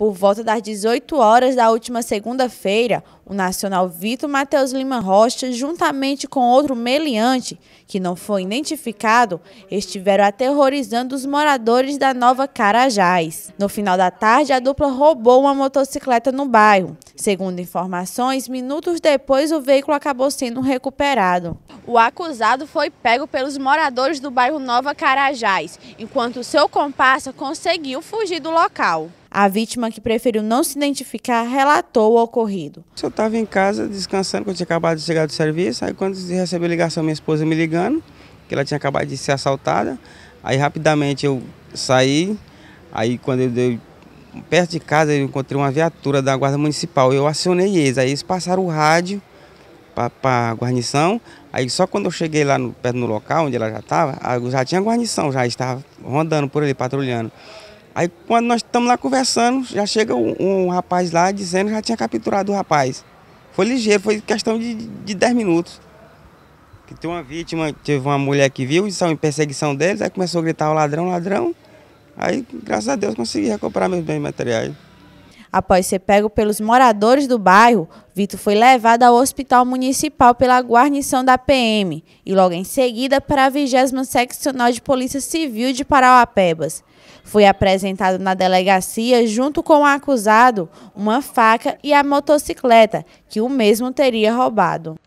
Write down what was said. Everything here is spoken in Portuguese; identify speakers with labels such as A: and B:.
A: Por volta das 18 horas da última segunda-feira, o nacional Vitor Matheus Lima Rocha, juntamente com outro meliante, que não foi identificado, estiveram aterrorizando os moradores da Nova Carajás. No final da tarde, a dupla roubou uma motocicleta no bairro. Segundo informações, minutos depois o veículo acabou sendo recuperado. O acusado foi pego pelos moradores do bairro Nova Carajás, enquanto seu comparsa conseguiu fugir do local. A vítima, que preferiu não se identificar, relatou o ocorrido. Eu estava em casa
B: descansando, quando tinha acabado de chegar do serviço. Aí, quando recebi a ligação, minha esposa me ligando, que ela tinha acabado de ser assaltada. Aí, rapidamente, eu saí. Aí, quando eu dei perto de casa, eu encontrei uma viatura da Guarda Municipal. Eu acionei eles. Aí, eles passaram o rádio para a guarnição. Aí só quando eu cheguei lá no, perto no local onde ela já estava, já tinha guarnição, já estava rondando por ali, patrulhando. Aí quando nós estamos lá conversando, já chega um, um, rapaz lá dizendo que já tinha capturado o rapaz. Foi ligeiro, foi questão de, de 10 minutos. Que tem uma vítima, teve uma mulher que viu, estão em perseguição deles, aí começou a gritar o ladrão, ladrão. Aí, graças a Deus, consegui recuperar meus bens materiais.
A: Após ser pego pelos moradores do bairro, Vitor foi levado ao hospital municipal pela guarnição da PM e logo em seguida para a 20 Seccional de Polícia Civil de Parauapebas. Foi apresentado na delegacia, junto com o acusado, uma faca e a motocicleta que o mesmo teria roubado.